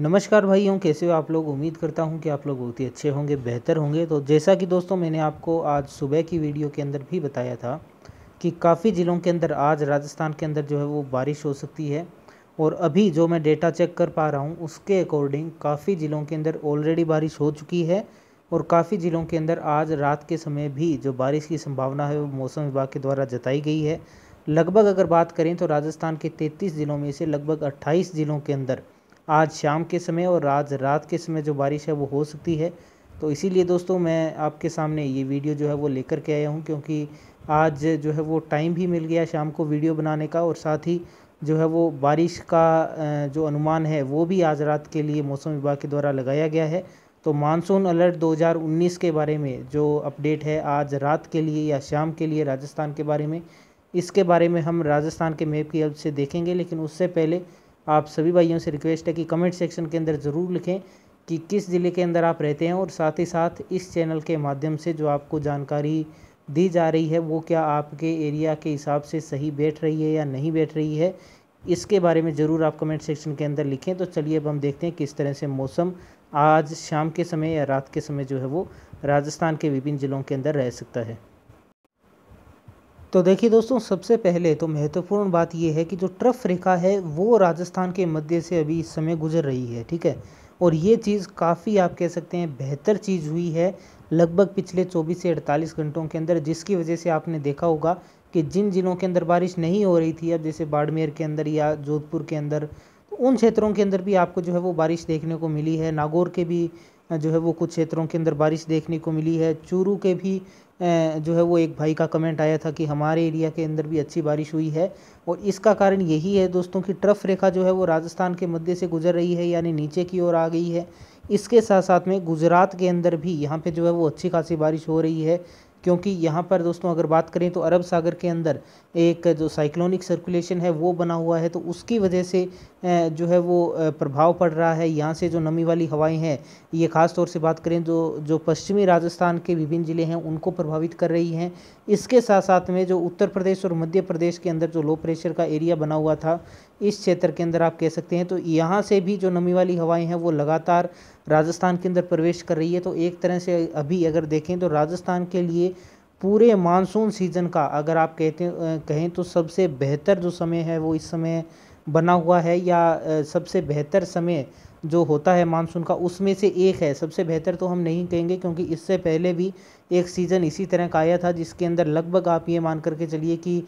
नमस्कार भाइयों कैसे हो आप लोग उम्मीद करता हूं कि आप लोग बहुत ही अच्छे होंगे बेहतर होंगे तो जैसा कि दोस्तों मैंने आपको आज सुबह की वीडियो के अंदर भी बताया था कि काफ़ी ज़िलों के अंदर आज राजस्थान के अंदर जो है वो बारिश हो सकती है और अभी जो मैं डेटा चेक कर पा रहा हूँ उसके अकॉर्डिंग काफ़ी ज़िलों के अंदर ऑलरेडी बारिश हो चुकी है और काफ़ी ज़िलों के अंदर आज रात के समय भी जो बारिश की संभावना है वो मौसम विभाग के द्वारा जताई गई है लगभग अगर बात करें तो राजस्थान के 33 ज़िलों में से लगभग 28 ज़िलों के अंदर आज शाम के समय और आज रात के समय जो बारिश है वो हो सकती है तो इसीलिए दोस्तों मैं आपके सामने ये वीडियो जो है वो लेकर के आया हूँ क्योंकि आज जो है वो टाइम भी मिल गया शाम को वीडियो बनाने का और साथ ही जो है वो बारिश का जो अनुमान है वो भी आज रात के लिए मौसम विभाग के द्वारा लगाया गया है तो मानसून अलर्ट 2019 के बारे में जो अपडेट है आज रात के लिए या शाम के लिए राजस्थान के बारे में इसके बारे में हम राजस्थान के मैप की हेल्प से देखेंगे लेकिन उससे पहले आप सभी भाइयों से रिक्वेस्ट है कि कमेंट सेक्शन के अंदर ज़रूर लिखें कि किस ज़िले के अंदर आप रहते हैं और साथ ही साथ इस चैनल के माध्यम से जो आपको जानकारी दी जा रही है वो क्या आपके एरिया के हिसाब से सही बैठ रही है या नहीं बैठ रही है इसके बारे में ज़रूर आप कमेंट सेक्शन के अंदर लिखें तो चलिए अब हम देखते हैं किस तरह से मौसम आज शाम के समय या रात के समय जो है वो राजस्थान के विभिन्न ज़िलों के अंदर रह सकता है तो देखिए दोस्तों सबसे पहले तो महत्वपूर्ण बात यह है कि जो ट्रफ रेखा है वो राजस्थान के मध्य से अभी इस समय गुजर रही है ठीक है और ये चीज़ काफ़ी आप कह सकते हैं बेहतर चीज़ हुई है लगभग पिछले 24 से 48 घंटों के अंदर जिसकी वजह से आपने देखा होगा कि जिन जिलों के अंदर बारिश नहीं हो रही थी अब जैसे बाड़मेर के अंदर या जोधपुर के अंदर तो उन क्षेत्रों के अंदर भी आपको जो है वो बारिश देखने को मिली है नागौर के भी जो है वो कुछ क्षेत्रों के अंदर बारिश देखने को मिली है चूरू के भी जो है वो एक भाई का कमेंट आया था कि हमारे एरिया के अंदर भी अच्छी बारिश हुई है और इसका कारण यही है दोस्तों कि ट्रफ रेखा जो है वो राजस्थान के मध्य से गुजर रही है यानी नीचे की ओर आ गई है इसके साथ साथ में गुजरात के अंदर भी यहाँ पे जो है वो अच्छी खासी बारिश हो रही है क्योंकि यहाँ पर दोस्तों अगर बात करें तो अरब सागर के अंदर एक जो साइक्लोनिक सर्कुलेशन है वो बना हुआ है तो उसकी वजह से जो है वो प्रभाव पड़ रहा है यहाँ से जो नमी वाली हवाएं हैं ये ख़ास तौर से बात करें जो तो जो पश्चिमी राजस्थान के विभिन्न ज़िले हैं उनको प्रभावित कर रही हैं इसके साथ साथ में जो उत्तर प्रदेश और मध्य प्रदेश के अंदर जो लो प्रेशर का एरिया बना हुआ था इस क्षेत्र के अंदर आप कह सकते हैं तो यहाँ से भी जो नमी वाली हवाएँ हैं वो लगातार राजस्थान के अंदर प्रवेश कर रही है तो एक तरह से अभी अगर देखें तो राजस्थान के लिए पूरे मानसून सीजन का अगर आप कहते कहें तो सबसे बेहतर जो समय है वो इस समय बना हुआ है या सबसे बेहतर समय जो होता है मानसून का उसमें से एक है सबसे बेहतर तो हम नहीं कहेंगे क्योंकि इससे पहले भी एक सीज़न इसी तरह का आया था जिसके अंदर लगभग आप ये मान करके चलिए कि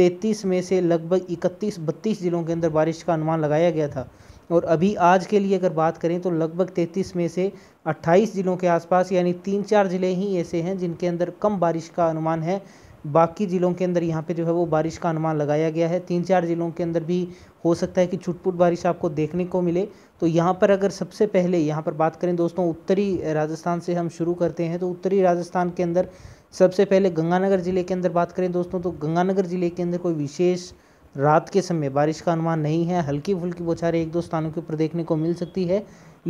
33 में से लगभग इकतीस बत्तीस ज़िलों के अंदर बारिश का अनुमान लगाया गया था और अभी आज के लिए अगर बात करें तो लगभग 33 में से अट्ठाईस ज़िलों के आसपास यानी तीन चार ज़िले ही ऐसे हैं जिनके अंदर कम बारिश का अनुमान है बाकी ज़िलों के अंदर यहाँ पे जो है वो बारिश का अनुमान लगाया गया है तीन चार ज़िलों के अंदर भी हो सकता है कि छुटपुट बारिश आपको देखने को मिले तो यहाँ पर अगर सबसे पहले यहाँ पर बात करें दोस्तों उत्तरी राजस्थान से हम शुरू करते हैं तो उत्तरी राजस्थान के अंदर सबसे पहले गंगानगर ज़िले के अंदर बात करें दोस्तों तो गंगानगर ज़िले के अंदर कोई विशेष रात के समय बारिश का अनुमान नहीं है हल्की फुल्की बौछारें एक दो स्थानों के ऊपर देखने को मिल सकती है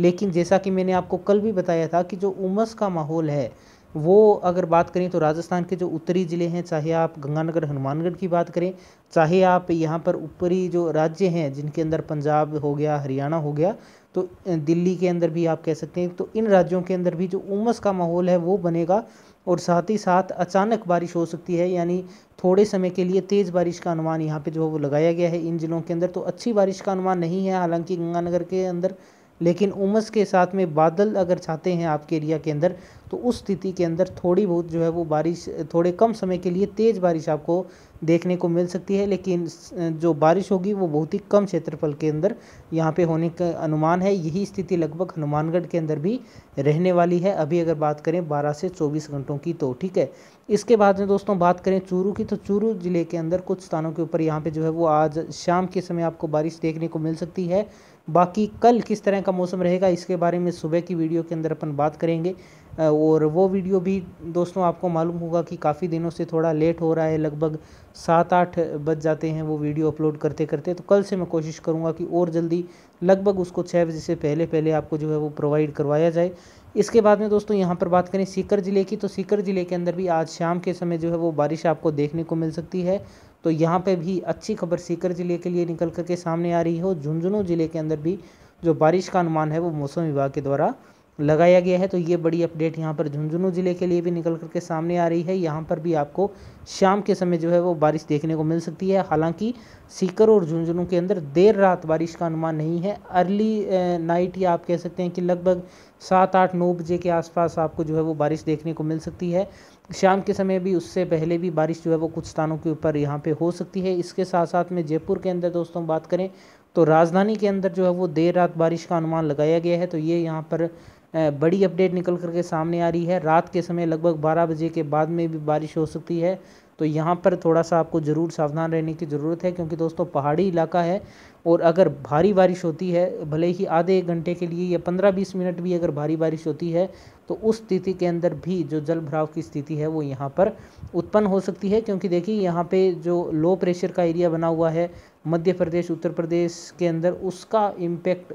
लेकिन जैसा कि मैंने आपको कल भी बताया था कि जो उमस का माहौल है वो अगर बात करें तो राजस्थान के जो उत्तरी ज़िले हैं चाहे आप गंगानगर हनुमानगढ़ की बात करें चाहे आप यहाँ पर ऊपरी जो राज्य हैं जिनके अंदर पंजाब हो गया हरियाणा हो गया तो दिल्ली के अंदर भी आप कह सकते हैं तो इन राज्यों के अंदर भी जो उमस का माहौल है वो बनेगा और साथ ही साथ अचानक बारिश हो सकती है यानी थोड़े समय के लिए तेज़ बारिश का अनुमान यहाँ पे जो है वो लगाया गया है इन ज़िलों के अंदर तो अच्छी बारिश का अनुमान नहीं है हालांकि गंगानगर के अंदर लेकिन उमस के साथ में बादल अगर छाते हैं आपके एरिया के अंदर तो उस स्थिति के अंदर थोड़ी बहुत जो है वो बारिश थोड़े कम समय के लिए तेज़ बारिश आपको देखने को मिल सकती है लेकिन जो बारिश होगी वो बहुत ही कम क्षेत्रफल के अंदर यहाँ पे होने का अनुमान है यही स्थिति लगभग हनुमानगढ़ के अंदर भी रहने वाली है अभी अगर बात करें बारह से चौबीस घंटों की तो ठीक है इसके बाद में दोस्तों बात करें चूरू की तो चूरू ज़िले के अंदर कुछ स्थानों के ऊपर यहाँ पर जो है वो आज शाम के समय आपको बारिश देखने को मिल सकती है बाकी कल किस तरह का मौसम रहेगा इसके बारे में सुबह की वीडियो के अंदर अपन बात करेंगे और वो वीडियो भी दोस्तों आपको मालूम होगा कि काफ़ी दिनों से थोड़ा लेट हो रहा है लगभग सात आठ बज जाते हैं वो वीडियो अपलोड करते करते तो कल से मैं कोशिश करूँगा कि और जल्दी लगभग उसको छः बजे से पहले पहले आपको जो है वो प्रोवाइड करवाया जाए इसके बाद में दोस्तों यहाँ पर बात करें सीकर ज़िले की तो सीकर ज़िले के अंदर भी आज शाम के समय जो है वो बारिश आपको देखने को मिल सकती है तो यहाँ पे भी अच्छी खबर सीकर ज़िले के लिए निकल करके सामने आ रही हो झुंझुनू ज़िले के अंदर भी जो बारिश का अनुमान है वो मौसम विभाग के द्वारा लगाया गया है तो ये बड़ी अपडेट यहाँ पर झुंझुनू ज़िले के लिए भी निकल करके सामने आ रही है यहाँ पर भी आपको शाम के समय जो है वो बारिश देखने को मिल सकती है हालांकि सीकर और झुंझुनू के अंदर देर रात बारिश का अनुमान नहीं है अर्ली नाइट या आप कह सकते हैं कि लगभग सात आठ नौ बजे के आसपास आपको जो है वो बारिश देखने को मिल सकती है शाम के समय भी उससे पहले भी बारिश जो है वो कुछ स्थानों के ऊपर यहाँ पर हो सकती है इसके साथ साथ में जयपुर के अंदर दोस्तों बात करें तो राजधानी के अंदर जो है वो देर रात बारिश का अनुमान लगाया गया है तो ये यहाँ पर बड़ी अपडेट निकल करके सामने आ रही है रात के समय लगभग 12 बजे के बाद में भी बारिश हो सकती है तो यहाँ पर थोड़ा सा आपको ज़रूर सावधान रहने की ज़रूरत है क्योंकि दोस्तों पहाड़ी इलाका है और अगर भारी बारिश होती है भले ही आधे एक घंटे के लिए या पंद्रह बीस मिनट भी अगर भारी बारिश होती है तो उस स्थिति के अंदर भी जो जल भराव की स्थिति है वो यहाँ पर उत्पन्न हो सकती है क्योंकि देखिए यहाँ पर जो लो प्रेशर का एरिया बना हुआ है मध्य प्रदेश उत्तर प्रदेश के अंदर उसका इम्पैक्ट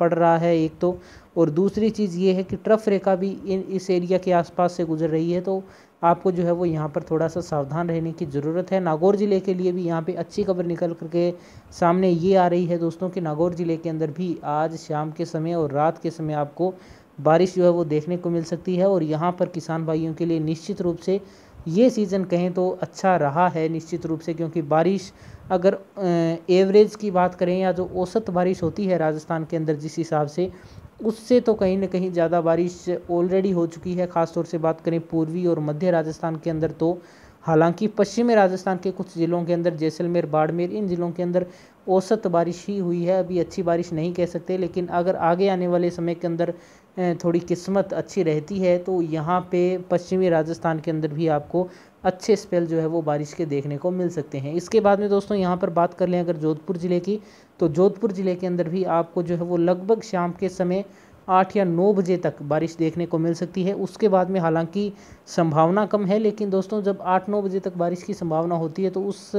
पड़ रहा है एक तो और दूसरी चीज़ ये है कि ट्रफ रेखा भी इन इस एरिया के आसपास से गुजर रही है तो आपको जो है वो यहाँ पर थोड़ा सा सावधान रहने की ज़रूरत है नागौर ज़िले के लिए भी यहाँ पे अच्छी खबर निकल करके सामने ये आ रही है दोस्तों कि नागौर ज़िले के अंदर भी आज शाम के समय और रात के समय आपको बारिश जो है वो देखने को मिल सकती है और यहाँ पर किसान भाइयों के लिए निश्चित रूप से ये सीज़न कहें तो अच्छा रहा है निश्चित रूप से क्योंकि बारिश अगर एवरेज की बात करें या जो औसत बारिश होती है राजस्थान के अंदर जिस हिसाब से उससे तो कहीं ना कहीं ज़्यादा बारिश ऑलरेडी हो चुकी है ख़ासतौर से बात करें पूर्वी और मध्य राजस्थान के अंदर तो हालांकि पश्चिमी राजस्थान के कुछ ज़िलों के अंदर जैसलमेर बाड़मेर इन ज़िलों के अंदर औसत बारिश ही हुई है अभी अच्छी बारिश नहीं कह सकते लेकिन अगर आगे आने वाले समय के अंदर थोड़ी किस्मत अच्छी रहती है तो यहाँ पे पश्चिमी राजस्थान के अंदर भी आपको अच्छे स्पेल जो है वो बारिश के देखने को मिल सकते हैं इसके बाद में दोस्तों यहाँ पर बात कर लें अगर जोधपुर ज़िले की तो जोधपुर ज़िले के अंदर भी आपको जो है वो लगभग शाम के समय आठ या नौ बजे तक बारिश देखने को मिल सकती है उसके बाद में हालांकि संभावना कम है लेकिन दोस्तों जब आठ नौ बजे तक बारिश की संभावना होती है तो उस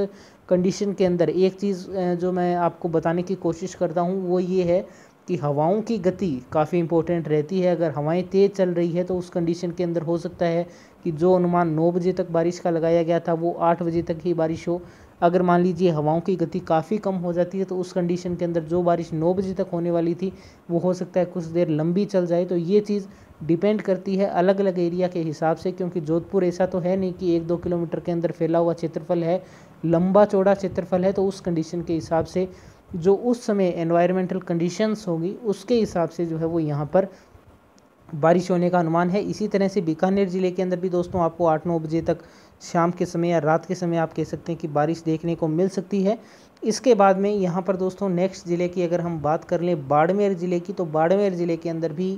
कंडीशन के अंदर एक चीज़ जो मैं आपको बताने की कोशिश करता हूँ वो ये है कि हवाओं की गति काफ़ी इंपॉर्टेंट रहती है अगर हवाएं तेज़ चल रही है तो उस कंडीशन के अंदर हो सकता है कि जो अनुमान नौ बजे तक बारिश का लगाया गया था वो आठ बजे तक ही बारिश हो अगर मान लीजिए हवाओं की गति काफ़ी कम हो जाती है तो उस कंडीशन के अंदर जो बारिश नौ बजे तक होने वाली थी वो हो सकता है कुछ देर लंबी चल जाए तो ये चीज़ डिपेंड करती है अलग अलग एरिया के हिसाब से क्योंकि जोधपुर ऐसा तो है नहीं कि एक दो किलोमीटर के अंदर फैला हुआ क्षेत्रफल है लंबा चौड़ा क्षेत्रफल है तो उस कंडीशन के हिसाब से जो उस समय एनवायरमेंटल कंडीशंस होगी उसके हिसाब से जो है वो यहाँ पर बारिश होने का अनुमान है इसी तरह से बीकानेर ज़िले के अंदर भी दोस्तों आपको आठ नौ बजे तक शाम के समय या रात के समय आप कह सकते हैं कि बारिश देखने को मिल सकती है इसके बाद में यहाँ पर दोस्तों नेक्स्ट ज़िले की अगर हम बात कर लें बाड़मेर ज़िले की तो बाड़मेर ज़िले के अंदर भी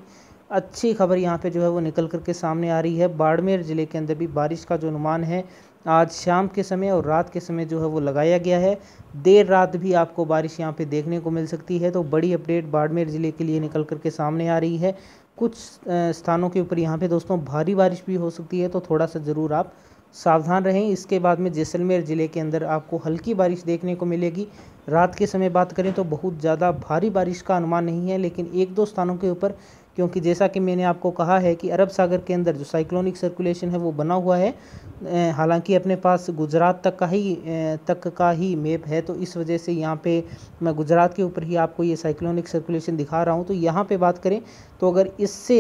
अच्छी खबर यहाँ पे जो है वो निकल करके सामने आ रही है बाड़मेर ज़िले के अंदर भी बारिश का जो अनुमान है आज शाम के समय और रात के समय जो है वो लगाया गया है देर रात भी आपको बारिश यहाँ पे देखने को मिल सकती है तो बड़ी अपडेट बाड़मेर ज़िले के लिए निकल कर के सामने आ रही है कुछ स्थानों के ऊपर यहाँ पे दोस्तों भारी बारिश भी हो सकती है तो थोड़ा सा ज़रूर आप सावधान रहें इसके बाद में जैसलमेर ज़िले के अंदर आपको हल्की बारिश देखने को मिलेगी रात के समय बात करें तो बहुत ज़्यादा भारी बारिश का अनुमान नहीं है लेकिन एक दो स्थानों के ऊपर क्योंकि जैसा कि मैंने आपको कहा है कि अरब सागर के अंदर जो साइक्लोनिक सर्कुलेशन है वो बना हुआ है हालांकि अपने पास गुजरात तक का ही तक का ही मैप है तो इस वजह से यहाँ पे मैं गुजरात के ऊपर ही आपको ये साइक्लोनिक सर्कुलेशन दिखा रहा हूँ तो यहाँ पे बात करें तो अगर इससे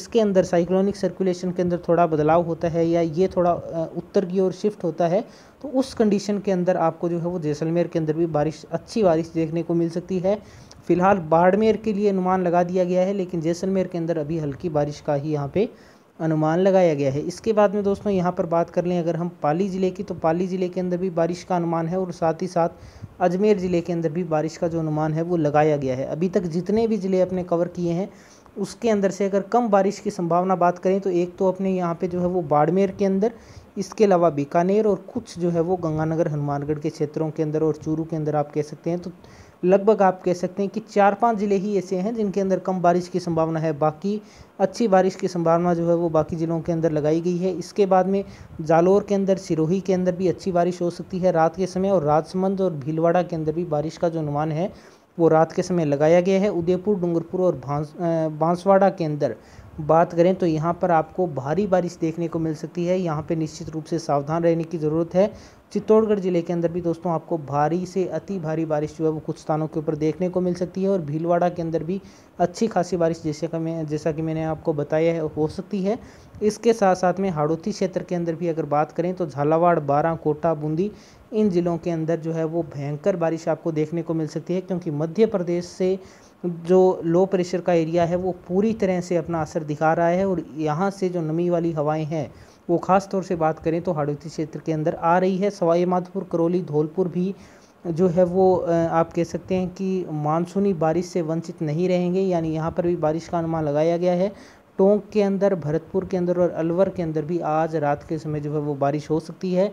इसके अंदर साइक्लोनिक सर्कुलेशन के अंदर थोड़ा बदलाव होता है या ये थोड़ा उत्तर की ओर शिफ्ट होता है तो उस कंडीशन के अंदर आपको जो है वो जैसलमेर के अंदर भी बारिश अच्छी बारिश देखने को मिल सकती है फ़िलहाल बाड़मेर के लिए अनुमान लगा दिया गया है लेकिन जैसलमेर के अंदर अभी हल्की बारिश का ही यहाँ पे अनुमान लगाया गया है इसके बाद में दोस्तों यहाँ पर बात कर लें अगर हम पाली ज़िले की तो पाली ज़िले के अंदर भी बारिश का अनुमान है और साथ ही साथ अजमेर ज़िले के अंदर भी बारिश का जो अनुमान है वो लगाया गया है अभी तक जितने भी ज़िले अपने कवर किए हैं उसके अंदर से अगर कम बारिश की संभावना बात करें तो एक तो अपने यहाँ पर जो है वो बाड़मेर के अंदर इसके अलावा बीकानेर और कुछ जो है वो गंगानगर हनुमानगढ़ के क्षेत्रों के अंदर और चूरू के अंदर आप कह सकते हैं तो लगभग आप कह सकते हैं कि चार पांच ज़िले ही ऐसे हैं जिनके अंदर कम बारिश की संभावना है बाकी अच्छी बारिश की संभावना जो है वो बाकी ज़िलों के अंदर लगाई गई है इसके बाद में जालोर के अंदर सिरोही के अंदर भी अच्छी बारिश हो सकती है रात के समय और राजसमंद और भीलवाड़ा के अंदर भी बारिश का जो अनुमान है वो रात के समय लगाया गया है उदयपुर डूंगरपुर और भांस बांसवाड़ा के अंदर बात करें तो यहाँ पर आपको भारी बारिश देखने को मिल सकती है यहाँ पे निश्चित रूप से सावधान रहने की ज़रूरत है चित्तौड़गढ़ ज़िले के अंदर भी दोस्तों आपको भारी से अति भारी बारिश जो है वो कुछ स्थानों के ऊपर देखने को मिल सकती है और भीलवाड़ा के अंदर भी अच्छी खासी बारिश जैसे कि मैं जैसा कि मैंने आपको बताया है हो सकती है इसके साथ साथ में हाड़ौती क्षेत्र के अंदर भी अगर बात करें तो झालावाड़ बारा कोटा बूंदी इन ज़िलों के अंदर जो है वो भयंकर बारिश आपको देखने को मिल सकती है क्योंकि मध्य प्रदेश से जो लो प्रेशर का एरिया है वो पूरी तरह से अपना असर दिखा रहा है और यहाँ से जो नमी वाली हवाएँ हैं वो ख़ास तौर से बात करें तो हाड़ौती क्षेत्र के अंदर आ रही है सवाई माधोपुर करौली धौलपुर भी जो है वो आप कह सकते हैं कि मानसूनी बारिश से वंचित नहीं रहेंगे यानी यहाँ पर भी बारिश का अनुमान लगाया गया है टोंक के अंदर भरतपुर के अंदर और अलवर के अंदर भी आज रात के समय जो है वो बारिश हो सकती है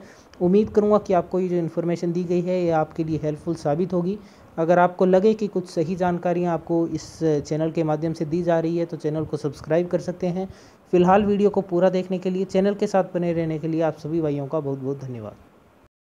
उम्मीद करूँगा कि आपको ये जो इन्फॉर्मेशन दी गई है ये आपके लिए हेल्पफुल साबित होगी अगर आपको लगे कि कुछ सही जानकारियाँ आपको इस चैनल के माध्यम से दी जा रही है तो चैनल को सब्सक्राइब कर सकते हैं फिलहाल वीडियो को पूरा देखने के लिए चैनल के साथ बने रहने के लिए आप सभी भाइयों का बहुत बहुत धन्यवाद